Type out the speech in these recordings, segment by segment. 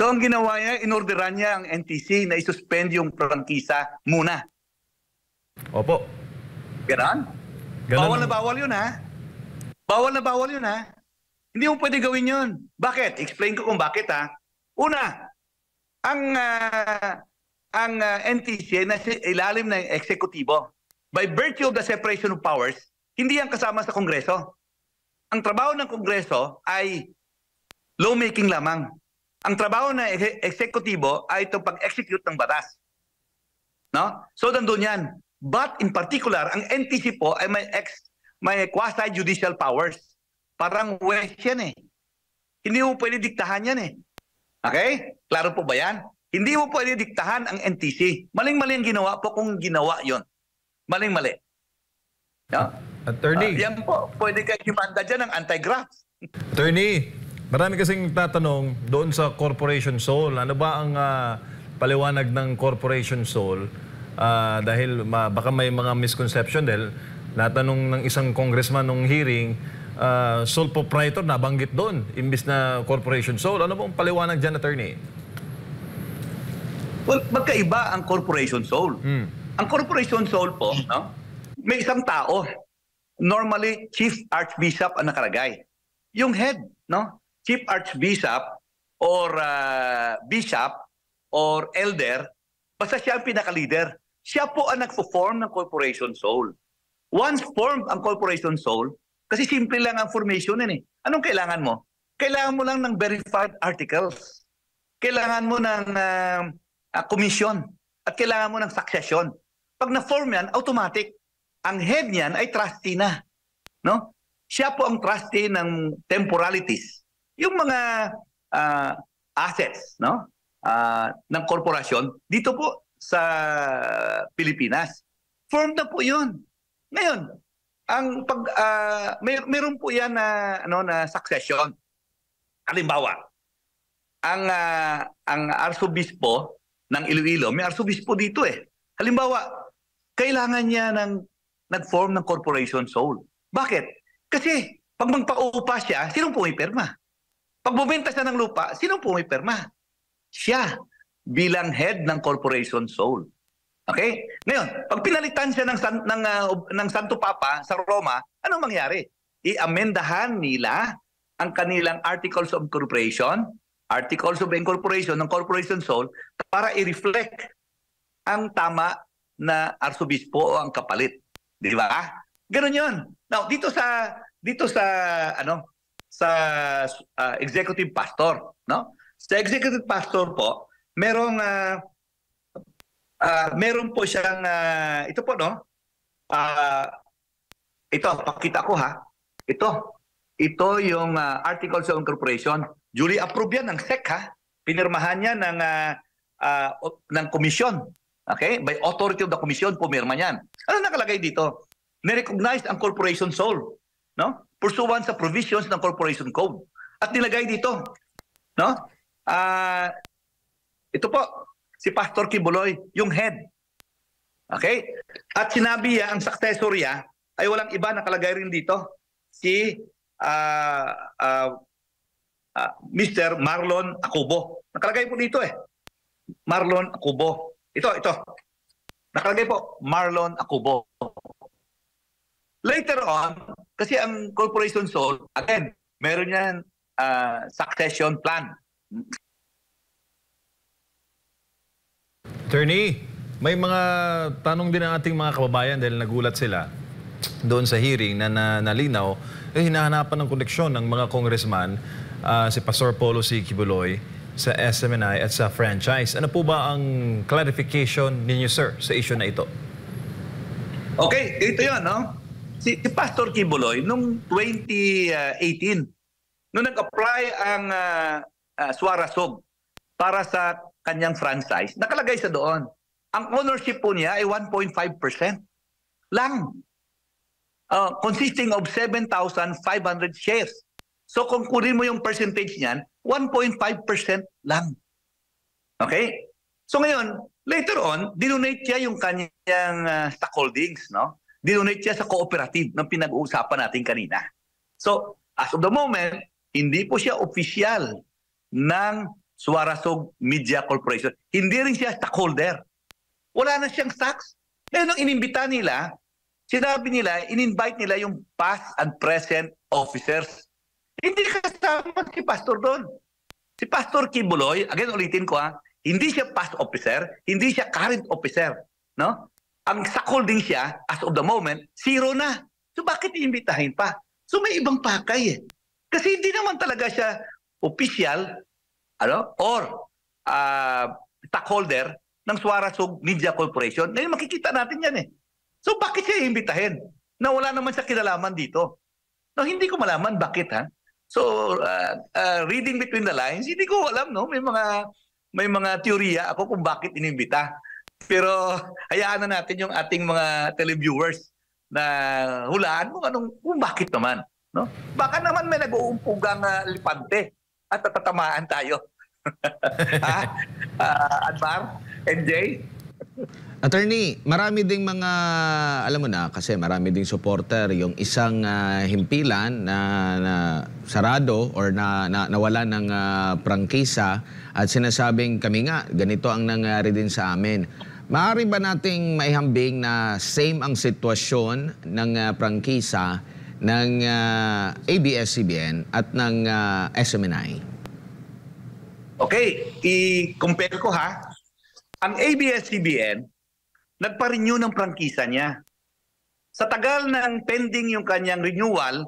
So ang ginawa niya, inorderan niya ang NTC na isuspend yung prangkisa muna. Opo. Ganon? Ganon. Bawal na bawal yun ha. Bawal na bawal yun ha. Hindi mo pwede gawin yun. Bakit? Explain ko kung bakit ha. Una, ang uh, ang uh, ah, NTC na ilalim ng eksekutibo. By virtue of the separation of powers, hindi yan kasama sa Kongreso. Ang trabaho ng Kongreso ay lawmaking lamang. Ang trabaho ng eksekutibo ay itong pag-execute ng batas. No? So nandun yan. But in particular, ang NTC po ay may, ex, may quasi-judicial powers. Parang wes yan eh. Hindi mo pwede diktahan yan eh. Okay? Klaro po ba yan? Hindi mo pwede diktahan ang NTC. Maling-mali ang ginawa po kung ginawa yon. Maling-mali. No? Attorney. Uh, yan po. Pwede kayo humanda dyan ng anti-graft. Attorney, Marami kasing tatanong doon sa Corporation Soul, ano ba ang uh, paliwanag ng Corporation Soul? Uh, ah, dahil ma baka may mga misconception dahil natanong ng isang congressman nung hearing, uh, ah, Soul proprietor nabanggit doon, imbis na Corporation Soul. Ano ba ang paliwanag dyan, attorney? Well, magkaiba ang Corporation Soul. Hmm. Ang Corporation Soul po, no? may isang tao, normally Chief Archbishop ang nakalagay. Yung head, no? chief archbishop or uh, bishop or elder, basta siya ang pinaka-leader. Siya po ang nagpo-form ng corporation soul. Once formed ang corporation soul, kasi simple lang ang formation yun eh. Anong kailangan mo? Kailangan mo lang ng verified articles. Kailangan mo ng uh, uh, commission. At kailangan mo ng succession. Pag na-form yan, automatic. Ang head niyan ay trustee na. No? Siya po ang trustee ng temporalities yung mga uh, assets no uh, ng korporasyon dito po sa Pilipinas. Form na po 'yun. Ngayon, ang pag uh, may meron po 'yan na ano na succession. Halimbawa, ang uh, ang arsobispo ng Iloilo, may arsobispo dito eh. Halimbawa, kailangan niya ng nag-form ng corporation soul. Bakit? Kasi pag magpaupa siya, sino po pumipirma? Pag bumenta siya ng lupa, sino po may perma? Siya bilang head ng Corporation soul. Okay? Ngayon, pag pinalitan siya ng, ng, uh, ng Santo Papa sa Roma, anong mangyari? I-amendahan nila ang kanilang Articles of Corporation, Articles of Incorporation ng Corporation Soul para i-reflect ang tama na arsobispo o ang kapalit. Di ba? Ganun yun. Now, dito sa dito sa ano sa uh, executive pastor, no? Sa executive pastor po, merong uh, uh, meron po siyang uh, ito po no. Uh, ito pakita ko ha. Ito. Ito yung uh, Articles of Incorporation. Julie approve yan ng SEC ha. Pinirmahan niya ng uh, uh, ng komisyon. Okay? By authority of the commission pumirma niyan. Ano nakalagay dito? Nirecognize ang corporation sole, no? pursuant sa provisions ng Corporation Code. At nilagay dito, no? Ah, uh, ito po si Pastor Kibuloy, yung head. Okay? At sinabi niya ang successor niya ay walang iba nakalagay rin dito si uh, ah, uh, ah, uh, ah, Mr. Marlon Acubo. Nakalagay po dito eh. Marlon Acubo. Ito, ito. Nakalagay po, Marlon Acubo. Later on, kasi ang corporation sold, again, meron yan uh, succession plan. Attorney, may mga tanong din ang ating mga kababayan dahil nagulat sila doon sa hearing na, na nalinaw, eh, hinahanapan ng koneksyon ng mga congressman, uh, si Pastor Polo C. Kibuloy, sa SMNI at sa franchise. Ano po ba ang clarification ninyo, sir, sa issue na ito? Okay, dito yun, no? Si, si Pastor Kibuloy, noong 2018, noong nag-apply ang uh, ah, uh, ah, Suarasob para sa kanyang franchise, nakalagay sa doon, ang ownership po niya ay 1.5% lang. Uh, consisting of 7,500 shares. So kung kunin mo yung percentage niyan, 1.5% lang. Okay? So ngayon, later on, dinonate niya yung kanyang uh, stock holdings, no? dinonate siya sa cooperative ng pinag-uusapan natin kanina. So, as of the moment, hindi po siya official ng Suarasog Media Corporation. Hindi rin siya stockholder. Wala na siyang stocks. Ngayon, nung inimbita nila, sinabi nila, in-invite nila yung past and present officers. Hindi kasama si Pastor doon. Si Pastor Kibuloy, again ulitin ko ha, hindi siya past officer, hindi siya current officer. No? ang stock holding siya, as of the moment, zero na. So bakit iimbitahin pa? So may ibang pakay eh. Kasi hindi naman talaga siya official ano, or uh, ah, stockholder ng Suarasog Media Corporation. Ngayon makikita natin yan eh. So bakit siya iimbitahin? Na wala naman siya kinalaman dito. No, hindi ko malaman bakit ha. So uh, uh, reading between the lines, hindi ko alam no, may mga may mga teorya ako kung bakit inimbita. Pero hayaan na natin yung ating mga televiewers na hulaan mo anong kung bakit naman. No? Baka naman may nag-uumpugang uh, lipante at tatatamaan tayo. ha? Uh, ah, Admar? MJ? Attorney, marami ding mga, alam mo na, kasi marami ding supporter, yung isang uh, himpilan na, na sarado or na, na nawala ng uh, prangkisa at sinasabing kami nga, ganito ang nangyari din sa amin. Maari ba nating maihambing na same ang sitwasyon ng uh, prangkisa ng uh, ah, ABS-CBN at ng uh, ah, SMNI? Okay, i-compare ko ha. Ang ABS-CBN, nagpa-renew ng prangkisa niya. Sa tagal ng pending yung kanyang renewal,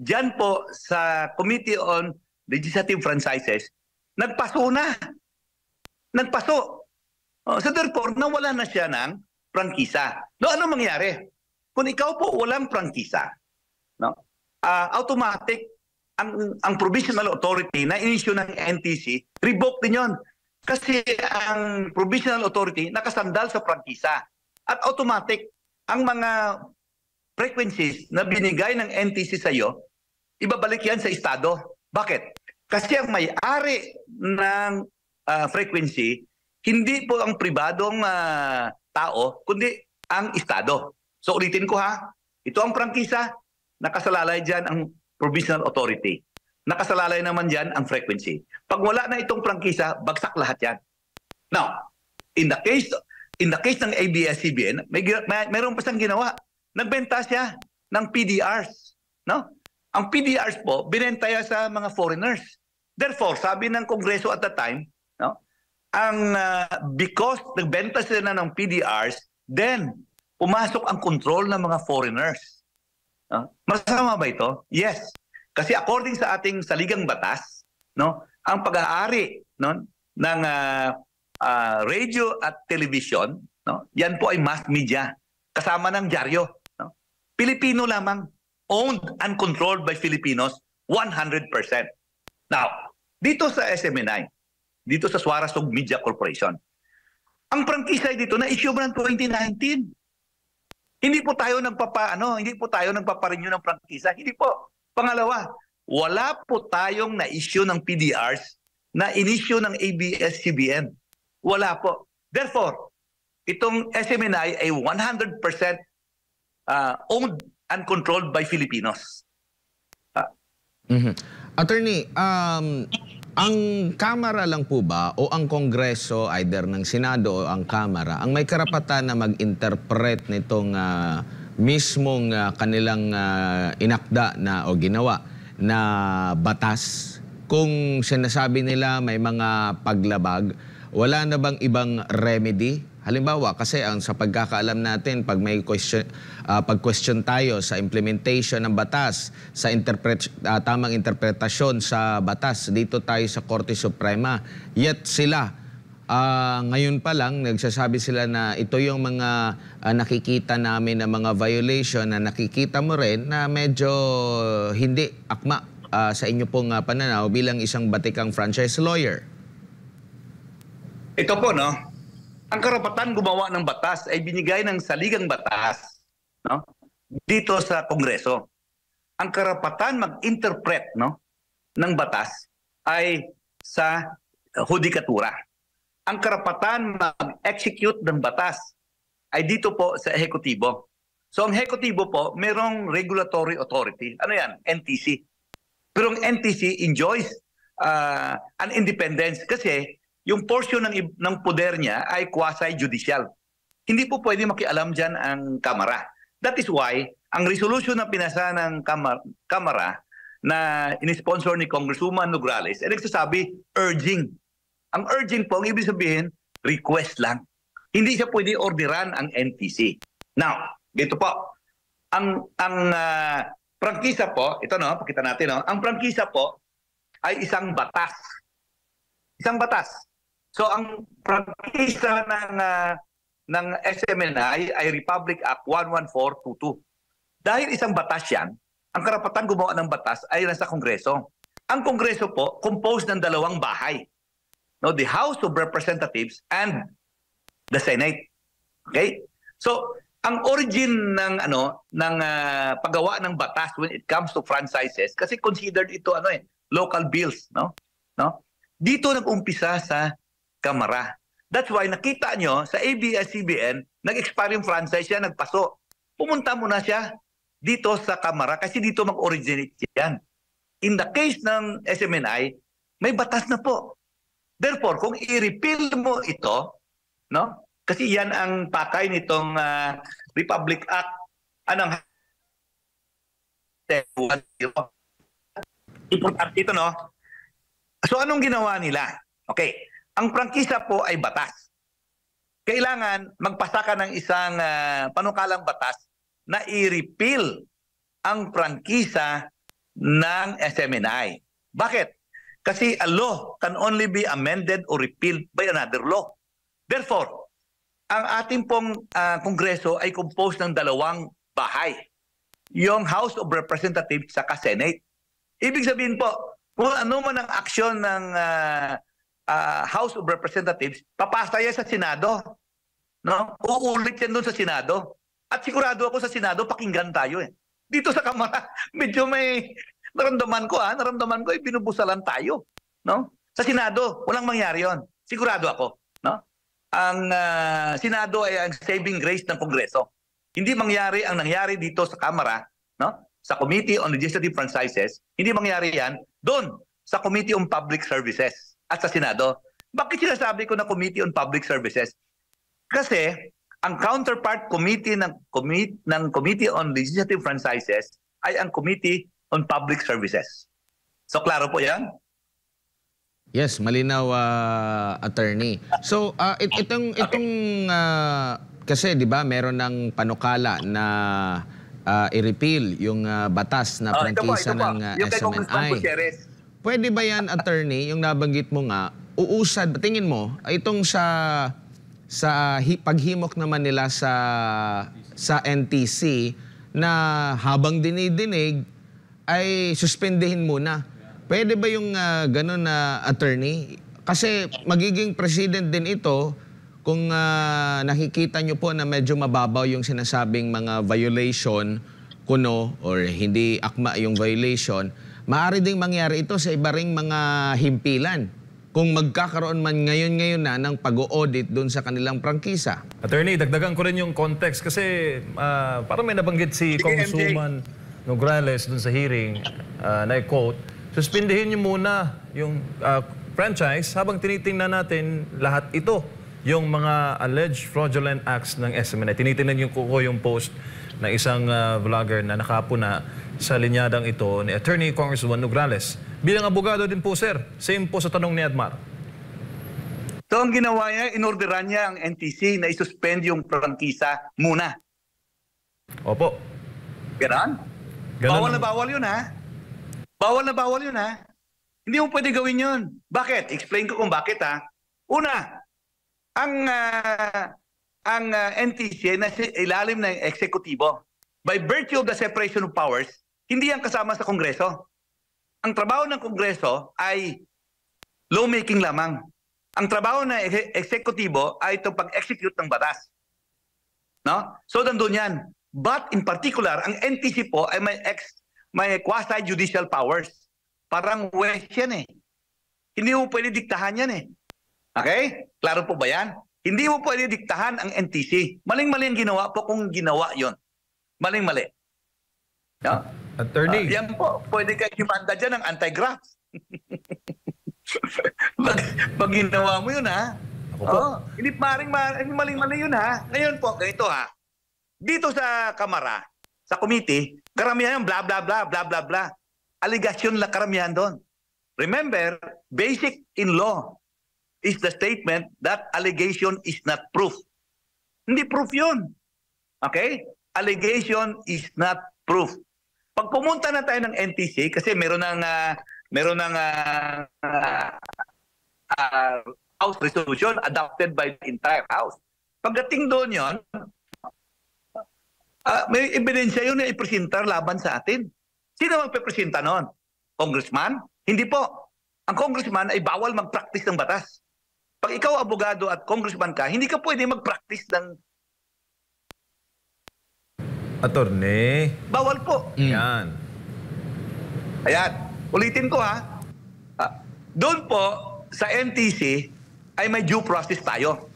dyan po sa Committee on Legislative Franchises, nagpaso na. Nagpaso Uh, so therefore, nawala na siya ng prangkisa. No, ano mangyari? Kung ikaw po walang prangkisa, no, uh, automatic ang, ang provisional authority na inisyu ng NTC, revoke din yon. Kasi ang provisional authority nakasandal sa prangkisa. At automatic, ang mga frequencies na binigay ng NTC sa iyo, ibabalik yan sa Estado. Bakit? Kasi ang may-ari ng uh, frequency hindi po ang pribadong uh, tao, kundi ang Estado. So ulitin ko ha, ito ang prangkisa, nakasalalay dyan ang provisional authority. Nakasalalay naman dyan ang frequency. Pag wala na itong prangkisa, bagsak lahat yan. Now, in the case in the case ng ABS-CBN, may, may meron pa siyang ginawa. Nagbenta siya ng PDRs, no? Ang PDRs po, binenta niya sa mga foreigners. Therefore, sabi ng Kongreso at the time, ang uh, because nagbenta sila na ng PDRs, then pumasok ang control ng mga foreigners. Uh, masama ba ito? Yes. Kasi according sa ating saligang batas, no, ang pag-aari no, ng uh, uh, radio at television, no, yan po ay mass media kasama ng dyaryo. No? Pilipino lamang owned and controlled by Filipinos 100%. Now, dito sa SMNI, e dito sa Suarasog Media Corporation. Ang franchise dito na issue ng 2019. Hindi po tayo nagpapa ano, hindi po tayo nagpaparenew ng franchise. Hindi po. Pangalawa, wala po tayong na-issue ng PDRs na in-issue ng ABS-CBN. Wala po. Therefore, itong SMNI ay 100% uh, ah, owned and controlled by Filipinos. Uh, mm-hmm. Attorney, um, ang Kamara lang po ba o ang Kongreso, either ng Senado o ang Kamara, ang may karapatan na mag-interpret nitong uh, mismong uh, kanilang uh, inakda na o ginawa na batas? Kung sinasabi nila may mga paglabag, wala na bang ibang remedy Halimbawa, kasi ang sa pagkakaalam natin, pag may question, uh, pag-question tayo sa implementation ng batas, sa interpret, uh, tamang interpretasyon sa batas, dito tayo sa Korte Suprema. Yet sila, uh, ngayon pa lang, nagsasabi sila na ito yung mga uh, nakikita namin na mga violation na nakikita mo rin na medyo hindi akma uh, sa inyo pong uh, pananaw bilang isang batikang franchise lawyer. Ito po, no? ang karapatan gumawa ng batas ay binigay ng saligang batas no? dito sa Kongreso. Ang karapatan mag-interpret no? ng batas ay sa hudikatura. Ang karapatan mag-execute ng batas ay dito po sa ehekutibo. So ang ehekutibo po, merong regulatory authority. Ano yan? NTC. Pero ang NTC enjoys uh, an independence kasi yung portion ng, ng poder niya ay quasi-judicial. Hindi po pwede makialam dyan ang Kamara. That is why, ang resolution na pinasa ng Kamara, kamara na inisponsor ni Congresswoman Nograles, ay nagsasabi, urging. Ang urging po, ang ibig sabihin, request lang. Hindi siya pwede orderan ang NTC. Now, dito po, ang, ang uh, prangkisa po, ito no, pakita natin no, ang prangkisa po ay isang batas. Isang batas So ang pragmatista ng uh, ng SMNI ay Republic Act 11422. Dahil isang batas 'yan, ang karapatan gumawa ng batas ay nasa Kongreso. Ang Kongreso po composed ng dalawang bahay. No, the House of Representatives and the Senate. Okay? So, ang origin ng ano ng uh, paggawa ng batas when it comes to franchises kasi considered ito ano eh local bills, no? No? Dito nag-umpisa sa kamara. That's why nakita nyo sa ABS-CBN, nag-expire yung franchise siya, nagpaso. Pumunta muna siya dito sa kamara kasi dito mag-originate yan. In the case ng SMNI, may batas na po. Therefore, kung i-repeal mo ito, no? Kasi yan ang pakay nitong uh, Republic Act anong Importante ito, no? So anong ginawa nila? Okay, ang prangkisa po ay batas. Kailangan magpasa ka ng isang uh, panukalang batas na i-repeal ang prangkisa ng SMNI. Bakit? Kasi a law can only be amended or repealed by another law. Therefore, ang ating pong uh, kongreso ay composed ng dalawang bahay. Yung House of Representatives sa Senate. Ibig sabihin po, kung ano man ang aksyon ng uh, uh, House of Representatives, papasa yan sa Senado. No? Uulit yan doon sa Senado. At sigurado ako sa Senado, pakinggan tayo eh. Dito sa Kamara, medyo may naramdaman ko ah, naramdaman ko eh, binubusalan tayo. No? Sa Senado, walang mangyari yon. Sigurado ako. No? Ang uh, Senado ay ang saving grace ng Kongreso. Hindi mangyari ang nangyari dito sa Kamara, no? sa Committee on Legislative Franchises, hindi mangyari yan doon sa Committee on Public Services at sa Senado. Bakit sinasabi ko na Committee on Public Services? Kasi ang counterpart committee ng, commit, ng Committee on Legislative Franchises ay ang Committee on Public Services. So klaro po yan? Yes, malinaw uh, attorney. So uh, it, itong itong uh, kasi 'di ba meron ng panukala na uh, i-repeal yung uh, batas na prangkisa uh, ito po, ito po. ng SMNI. Uh, yung kay Congressman Gutierrez. Pwede ba yan, attorney, yung nabanggit mo nga, uusad, tingin mo, itong sa sa paghimok naman nila sa sa NTC na habang dinidinig ay suspindihin muna. Pwede ba yung uh, ganun na uh, attorney? Kasi magiging president din ito kung uh, nakikita nyo po na medyo mababaw yung sinasabing mga violation kuno or hindi akma yung violation Maari ding mangyari ito sa iba ring mga himpilan kung magkakaroon man ngayon-ngayon na ng pag-audit doon sa kanilang prangkisa. Attorney, dagdagan ko rin yung context kasi uh, parang may nabanggit si Congresswoman Nograles doon sa hearing uh, na quote, suspindihin niyo muna yung uh, franchise habang tinitingnan natin lahat ito yung mga alleged fraudulent acts ng SMNI. Tinitingnan yung ko yung post ng isang uh, vlogger na nakapuna sa linyadang ito ni Attorney Congresswoman Nograles. Bilang abogado din po, sir, same po sa tanong ni Admar. So ang ginawa niya, inorderan niya ang NTC na isuspend yung prangkisa muna. Opo. Ganon? Ganon. Bawal na bawal yun ha. Bawal na bawal yun ha. Hindi mo pwede gawin yun. Bakit? Explain ko kung bakit ha. Una, ang uh, ang uh, ah, NTC na ilalim ng eksekutibo. By virtue of the separation of powers, hindi yan kasama sa Kongreso. Ang trabaho ng Kongreso ay lawmaking lamang. Ang trabaho ng eksekutibo ay itong pag-execute ng batas. No? So nandun yan. But in particular, ang NTC po ay may, ex, may quasi-judicial powers. Parang west yan eh. Hindi po pwede diktahan yan eh. Okay? Klaro po ba yan? Hindi mo pwede diktahan ang NTC. Maling-mali ang ginawa po kung ginawa yon. Maling-mali. No? Attorney. Uh, yan po. Pwede kayo gumanda dyan ng anti-graft. pag, pag ginawa mo yun ha. Ako po. Oh, hindi maring maling-mali yun ha. Ngayon po, ganito ha. Dito sa kamara, sa committee, karamihan yung bla bla bla, bla bla bla. Aligasyon lang karamihan doon. Remember, basic in law, is the statement that allegation is not proof. Hindi proof yun. Okay? Allegation is not proof. Pag pumunta na tayo ng NTC, kasi meron ng, uh, meron ng uh, uh, House Resolution adopted by the entire House. Pagdating doon yon, uh, may ebidensya yun na ipresentar laban sa atin. Sino ang magpepresenta noon? Congressman? Hindi po. Ang congressman ay bawal mag-practice ng batas. Pag ikaw abogado at congressman ka, hindi ka pwede mag-practice ng... Attorney. Bawal po. Mm. Yan. Ayan. Ulitin ko ha. Ah, doon po, sa NTC, ay may due process tayo.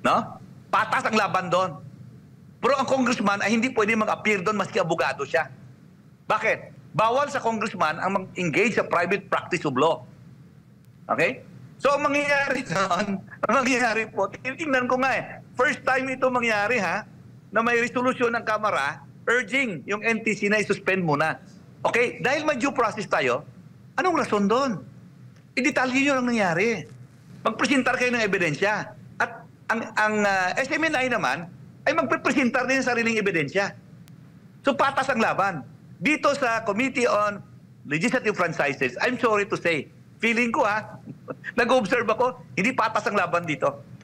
No? Patas ang laban doon. Pero ang congressman ay hindi pwede mag-appear doon maski abogado siya. Bakit? Bawal sa congressman ang mag-engage sa private practice of law. Okay? So ang mangyayari doon, ang mangyayari po, titingnan ko nga eh, first time ito mangyari ha, na may resolusyon ng Kamara urging yung NTC na isuspend muna. Okay, dahil may due process tayo, anong rason doon? I-detalye e, nyo ang nangyari. Magpresentar kayo ng ebidensya. At ang, ang uh, ah, SMNI naman ay magpresentar din sa sariling ebidensya. So patas ang laban. Dito sa Committee on Legislative Franchises, I'm sorry to say, Feeling ko ha, ah, nag-observe ako, hindi patas ang laban dito.